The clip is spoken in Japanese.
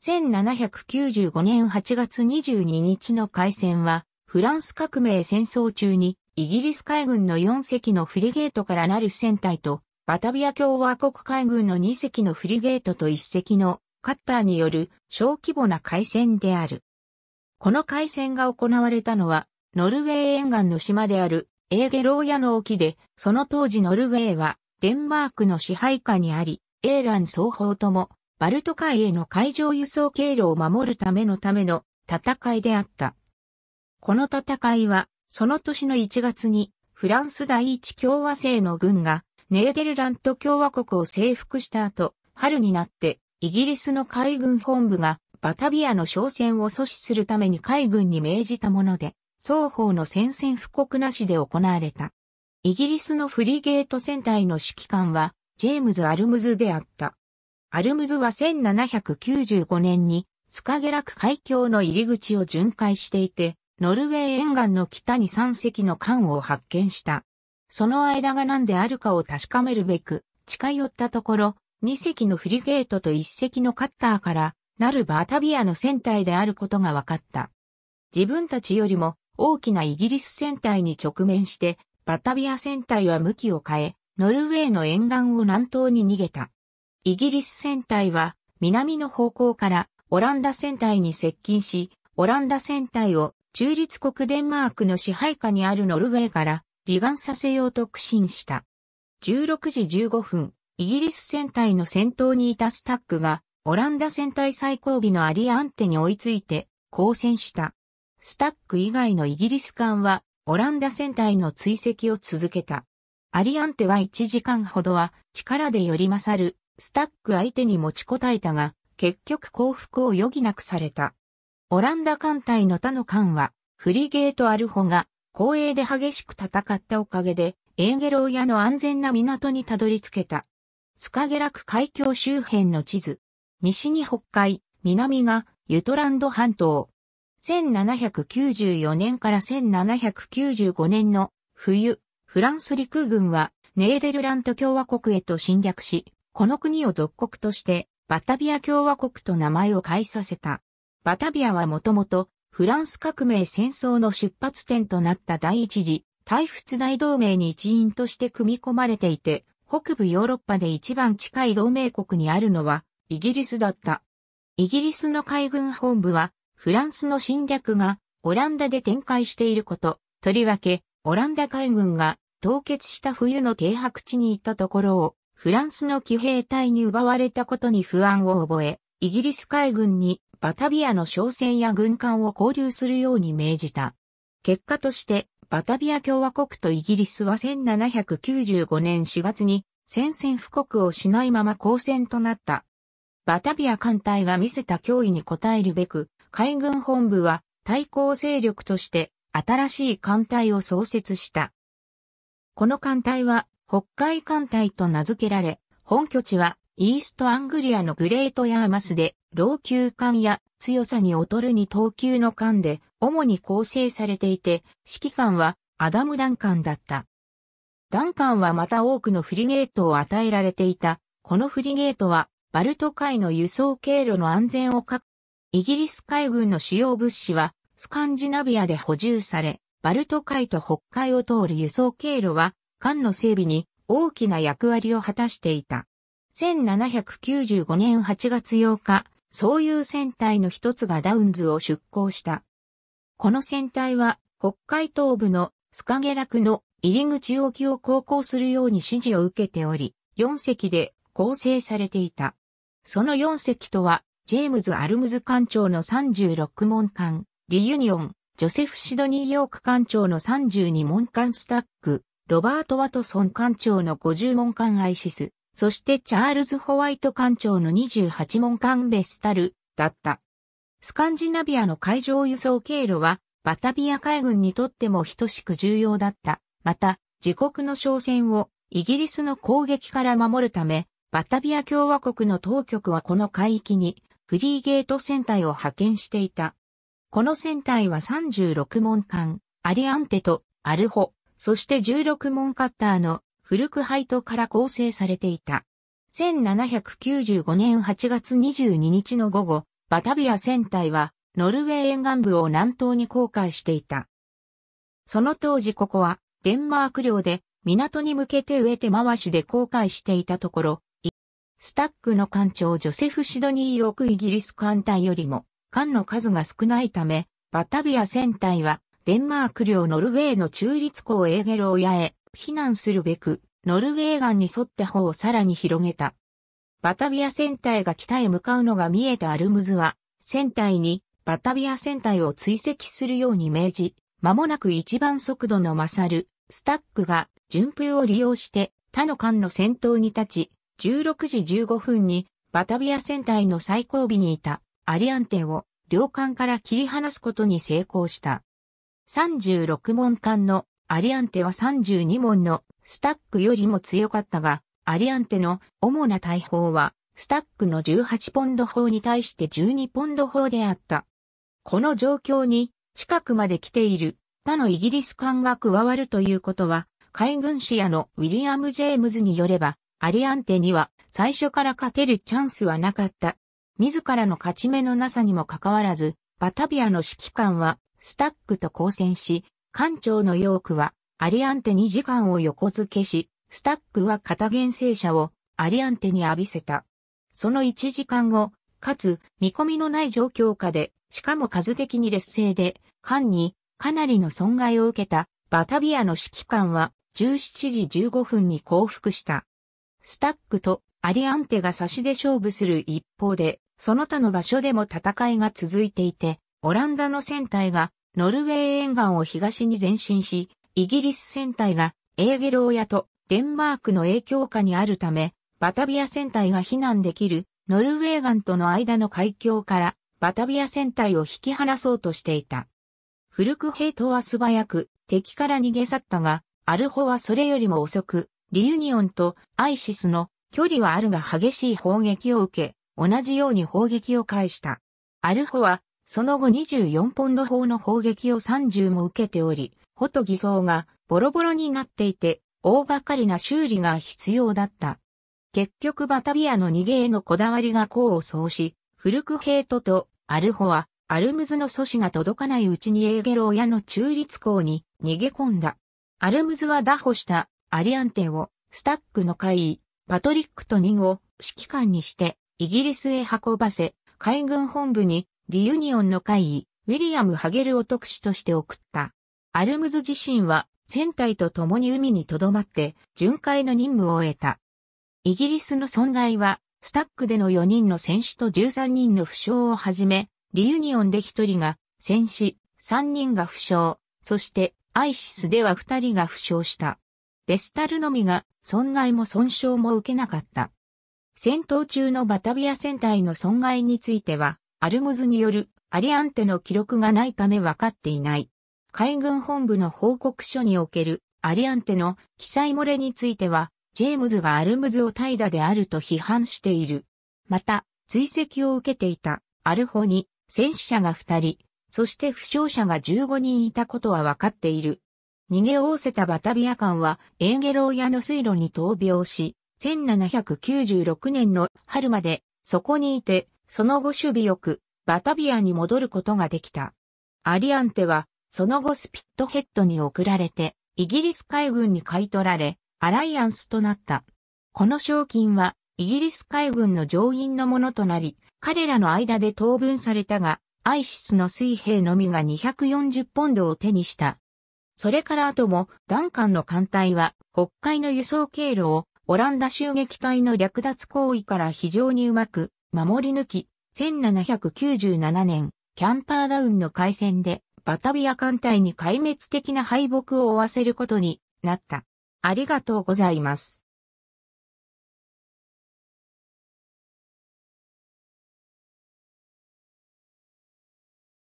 1795年8月22日の海戦は、フランス革命戦争中に、イギリス海軍の4隻のフリゲートからなる船体と、バタビア共和国海軍の2隻のフリゲートと1隻のカッターによる小規模な海戦である。この海戦が行われたのは、ノルウェー沿岸の島であるエーゲローヤの沖で、その当時ノルウェーはデンマークの支配下にあり、エーラン双方ともバルト海への海上輸送経路を守るためのための戦いであった。この戦いは、その年の1月に、フランス第一共和制の軍が、ネーデルラント共和国を征服した後、春になって、イギリスの海軍本部が、バタビアの商船を阻止するために海軍に命じたもので、双方の宣戦布告なしで行われた。イギリスのフリゲート戦隊の指揮官は、ジェームズ・アルムズであった。アルムズは1795年にスカゲラク海峡の入り口を巡回していて、ノルウェー沿岸の北に3隻の艦を発見した。その間が何であるかを確かめるべく、近寄ったところ、2隻のフリゲートと1隻のカッターから、なるバータビアの船体であることが分かった。自分たちよりも大きなイギリス船体に直面して、バタビア船体は向きを変え、ノルウェーの沿岸を南東に逃げた。イギリス船隊は南の方向からオランダ船隊に接近し、オランダ船隊を中立国デンマークの支配下にあるノルウェーから離岸させようと苦心した。16時15分、イギリス船隊の先頭にいたスタックが、オランダ船隊最後尾のアリアンテに追いついて、交戦した。スタック以外のイギリス艦は、オランダ船隊の追跡を続けた。アリアンテは1時間ほどは力でより勝るスタック相手に持ちこたえたが、結局降伏を余儀なくされた。オランダ艦隊の他の艦は、フリゲートアルホが、後衛で激しく戦ったおかげで、エーゲローヤの安全な港にたどり着けた。スカゲラク海峡周辺の地図。西に北海、南がユトランド半島。1794年から1795年の冬、フランス陸軍はネーデルラント共和国へと侵略し、この国を属国として、バタビア共和国と名前を変えさせた。バタビアはもともと、フランス革命戦争の出発点となった第一次、大仏大同盟に一員として組み込まれていて、北部ヨーロッパで一番近い同盟国にあるのは、イギリスだった。イギリスの海軍本部は、フランスの侵略が、オランダで展開していること、とりわけ、オランダ海軍が、凍結した冬の停泊地に行ったところを、フランスの騎兵隊に奪われたことに不安を覚え、イギリス海軍にバタビアの商船や軍艦を交流するように命じた。結果として、バタビア共和国とイギリスは1795年4月に宣戦布告をしないまま交戦となった。バタビア艦隊が見せた脅威に応えるべく、海軍本部は対抗勢力として新しい艦隊を創設した。この艦隊は北海艦隊と名付けられ、本拠地はイーストアングリアのグレートヤーマスで、老朽艦や強さに劣るに等級の艦で、主に構成されていて、指揮官はアダム・ダンカンだった。ダンカンはまた多くのフリゲートを与えられていた。このフリゲートは、バルト海の輸送経路の安全を確イギリス海軍の主要物資は、スカンジナビアで補充され、バルト海と北海を通る輸送経路は、艦の整備に大きな役割を果たしていた。1795年8月8日、そういう船体の一つがダウンズを出港した。この船体は北海東部のスカゲラクの入り口沖を航行するように指示を受けており、4隻で構成されていた。その4隻とは、ジェームズ・アルムズ艦長の36門艦、リユニオン、ジョセフ・シドニー・ヨーク艦長の32門艦スタック、ロバート・ワトソン艦長の50門艦アイシス、そしてチャールズ・ホワイト艦長の28門艦ベスタル、だった。スカンジナビアの海上輸送経路は、バタビア海軍にとっても等しく重要だった。また、自国の商船をイギリスの攻撃から守るため、バタビア共和国の当局はこの海域にフリーゲート船隊を派遣していた。この船隊は36門艦、アリアンテとアルホ、そして16門カッターの古くハイトから構成されていた。1795年8月22日の午後、バタビア船隊はノルウェー沿岸部を南東に航海していた。その当時ここはデンマーク領で港に向けて植えて回しで航海していたところ、スタックの艦長ジョセフ・シドニー・オクイギリス艦隊よりも艦の数が少ないため、バタビア船隊はデンマーク領ノルウェーの中立港エーゲローやへ避難するべく、ノルウェー岸に沿って方をさらに広げた。バタビア船体が北へ向かうのが見えたアルムズは、船体にバタビア船体を追跡するように命じ、間もなく一番速度の勝る、スタックが順風を利用して他の艦の先頭に立ち、16時15分にバタビア船体の最後尾にいたアリアンテを両艦から切り離すことに成功した。36門艦のアリアンテは32門のスタックよりも強かったが、アリアンテの主な大砲は、スタックの18ポンド砲に対して12ポンド砲であった。この状況に、近くまで来ている他のイギリス艦が加わるということは、海軍視野のウィリアム・ジェームズによれば、アリアンテには最初から勝てるチャンスはなかった。自らの勝ち目のなさにもかかわらず、バタビアの指揮官はスタックと交戦し、艦長のヨークはアリアンテに時間を横付けし、スタックは片原生者をアリアンテに浴びせた。その1時間後、かつ見込みのない状況下で、しかも数的に劣勢で、艦にかなりの損害を受けたバタビアの指揮官は17時15分に降伏した。スタックとアリアンテが差しで勝負する一方で、その他の場所でも戦いが続いていて、オランダの船体がノルウェー沿岸を東に前進し、イギリス船体がエーゲローヤとデンマークの影響下にあるため、バタビア船体が避難できるノルウェー岸との間の海峡からバタビア船体を引き離そうとしていた。古くヘイトは素早く敵から逃げ去ったが、アルホはそれよりも遅く、リユニオンとアイシスの距離はあるが激しい砲撃を受け、同じように砲撃を返した。アルホはその後24ポンド砲の砲撃を30も受けており、ほと偽装がボロボロになっていて、大掛かりな修理が必要だった。結局バタビアの逃げへのこだわりが功を奏し、フルクヘイトとアルホは、アルムズの阻止が届かないうちにエーゲローヤの中立港に逃げ込んだ。アルムズは打破したアリアンテをスタックの会位、パトリックと2を指揮官にしてイギリスへ運ばせ、海軍本部にリユニオンの会議、ウィリアム・ハゲルを特使として送った。アルムズ自身は、船体と共に海に留まって、巡回の任務を終えた。イギリスの損害は、スタックでの4人の戦死と13人の負傷をはじめ、リユニオンで1人が戦死、3人が負傷、そしてアイシスでは2人が負傷した。ベスタルのみが損害も損傷も受けなかった。戦闘中のバタビア船体の損害については、アルムズによるアリアンテの記録がないため分かっていない。海軍本部の報告書におけるアリアンテの記載漏れについては、ジェームズがアルムズを怠惰であると批判している。また、追跡を受けていたアルホに戦死者が2人、そして負傷者が15人いたことは分かっている。逃げおおせたバタビア艦はエーゲローヤの水路に闘病し、1796年の春までそこにいてその後守備よく、バタビアに戻ることができた。アリアンテは、その後スピットヘッドに送られて、イギリス海軍に買い取られ、アライアンスとなった。この賞金は、イギリス海軍の上院のものとなり、彼らの間で当分されたが、アイシスの水兵のみが240ポンドを手にした。それから後も、ダンカンの艦隊は、北海の輸送経路を、オランダ襲撃隊の略奪行為から非常にうまく、守り抜き、1797年、キャンパーダウンの海戦で、バタビア艦隊に壊滅的な敗北を負わせることになった。ありがとうございます。